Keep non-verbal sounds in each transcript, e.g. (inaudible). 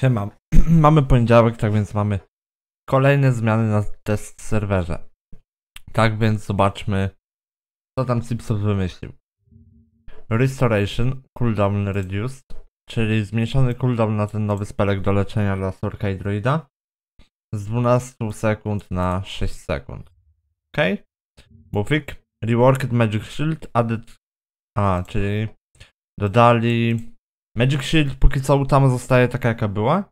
Siema. (clears throat) mamy poniedziałek, tak więc mamy kolejne zmiany na test serwerze. Tak więc zobaczmy, co tam Cipsoft wymyślił. Restoration, cooldown reduced, czyli zmniejszony cooldown na ten nowy spelek do leczenia dla Sorka i druida z 12 sekund na 6 sekund. Ok? buffik reworked magic shield added... A, czyli dodali Magic Shield póki co Utama zostaje taka jaka była,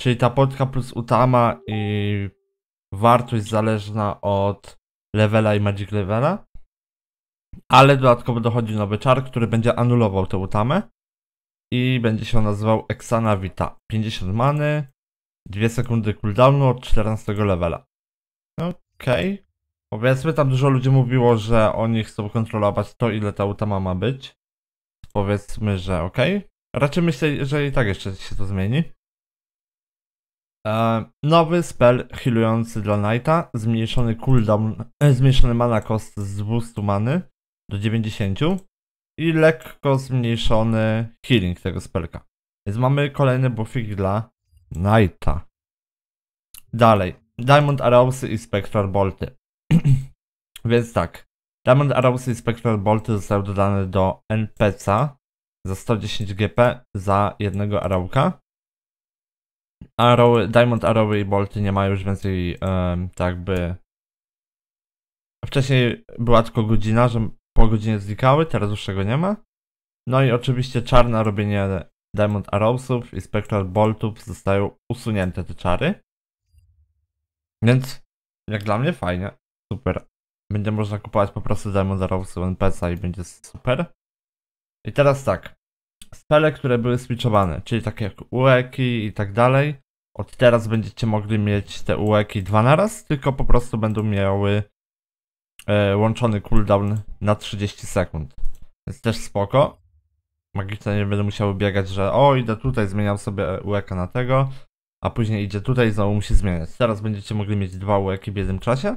czyli ta podka plus Utama i wartość zależna od levela i Magic Levela, ale dodatkowo dochodzi nowy czar, który będzie anulował tę Utamę i będzie się nazywał Exana Vita. 50 many, 2 sekundy cooldownu od 14 levela. Okej. Okay. Powiedzmy, tam dużo ludzi mówiło, że oni chcą kontrolować to, ile ta utama ma być. Powiedzmy, że okej. Okay. Raczej myślę, że i tak jeszcze się to zmieni. Eee, nowy spell healujący dla Knighta, zmniejszony cooldown, e, zmniejszony mana cost z 200 many do 90 i lekko zmniejszony healing tego spellka. Więc mamy kolejny buffik dla Knighta. Dalej, Diamond Arrowsy i Spectral Bolty. (clears throat) Więc tak, Diamond Arrowsy i Spectral Bolty zostały dodane do NPC'a za 110 GP za jednego Arrowka, Arrow, Diamond Arrowy i Bolty nie ma już więcej um, tak by... Wcześniej była tylko godzina, że po godzinie znikały, teraz już tego nie ma. No i oczywiście czarne robienie Diamond Arrowsów i Spectral Boltów zostają usunięte te czary. Więc jak dla mnie fajnie, super. Będzie można kupować po prostu Diamond Arrowsów One i będzie super. I teraz tak. Spele, które były switchowane, czyli takie jak ueki i tak dalej. Od teraz będziecie mogli mieć te ueki dwa naraz, tylko po prostu będą miały e, łączony cooldown na 30 sekund. Więc też spoko. Magicznie nie będę musiały biegać, że o idę tutaj, zmieniam sobie ueka na tego, a później idzie tutaj i znowu musi zmieniać. Teraz będziecie mogli mieć dwa ueki w jednym czasie,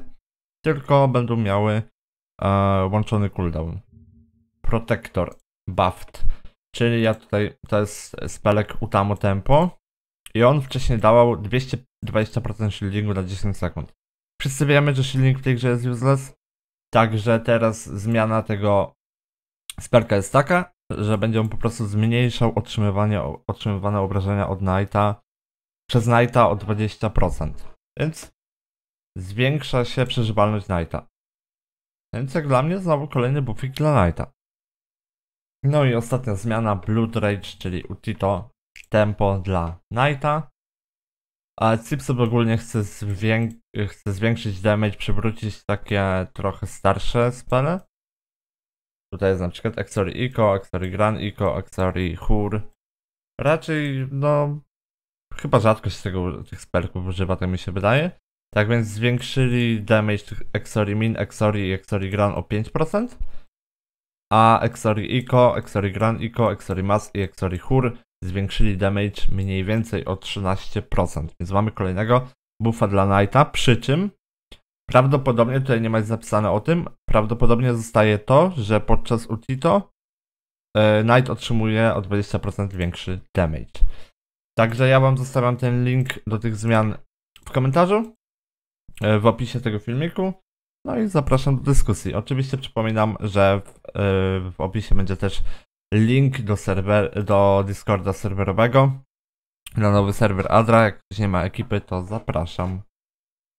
tylko będą miały e, łączony cooldown. Protektor Buffed. Czyli ja tutaj, to jest spelek Utamo Tempo. I on wcześniej dawał 220% shieldingu na 10 sekund. Wszyscy wiemy, że shielding w tej grze jest useless. Także teraz zmiana tego spelka jest taka, że będzie on po prostu zmniejszał otrzymywanie, otrzymywane obrażenia od Knighta przez Knighta o 20%. Więc zwiększa się przeżywalność Knighta. Więc jak dla mnie znowu kolejny buffik dla Knighta. No i ostatnia zmiana, Blood Rage, czyli Utito, tempo dla Knighta. A Cipsub ogólnie chce, zwięk chce zwiększyć damage, przywrócić takie trochę starsze spele. Tutaj jest na przykład Axori Ico, Axori Gran Ico, Axori Hur. Raczej, no, chyba rzadko się tego, tych spelków używa, tak mi się wydaje. Tak więc zwiększyli damage tych Exori Min, Exori i Exori Gran o 5% a Exori Ico, Exori Gran Ico, Exori Mas i Exori Hur zwiększyli damage mniej więcej o 13%, więc mamy kolejnego buffa dla Knighta, przy czym prawdopodobnie, tutaj nie ma zapisane o tym, prawdopodobnie zostaje to, że podczas ultito e, Knight otrzymuje o 20% większy damage. Także ja Wam zostawiam ten link do tych zmian w komentarzu, e, w opisie tego filmiku. No i zapraszam do dyskusji. Oczywiście przypominam, że w, yy, w opisie będzie też link do, serwer, do Discorda serwerowego, na nowy serwer Adra. Jak ktoś nie ma ekipy, to zapraszam.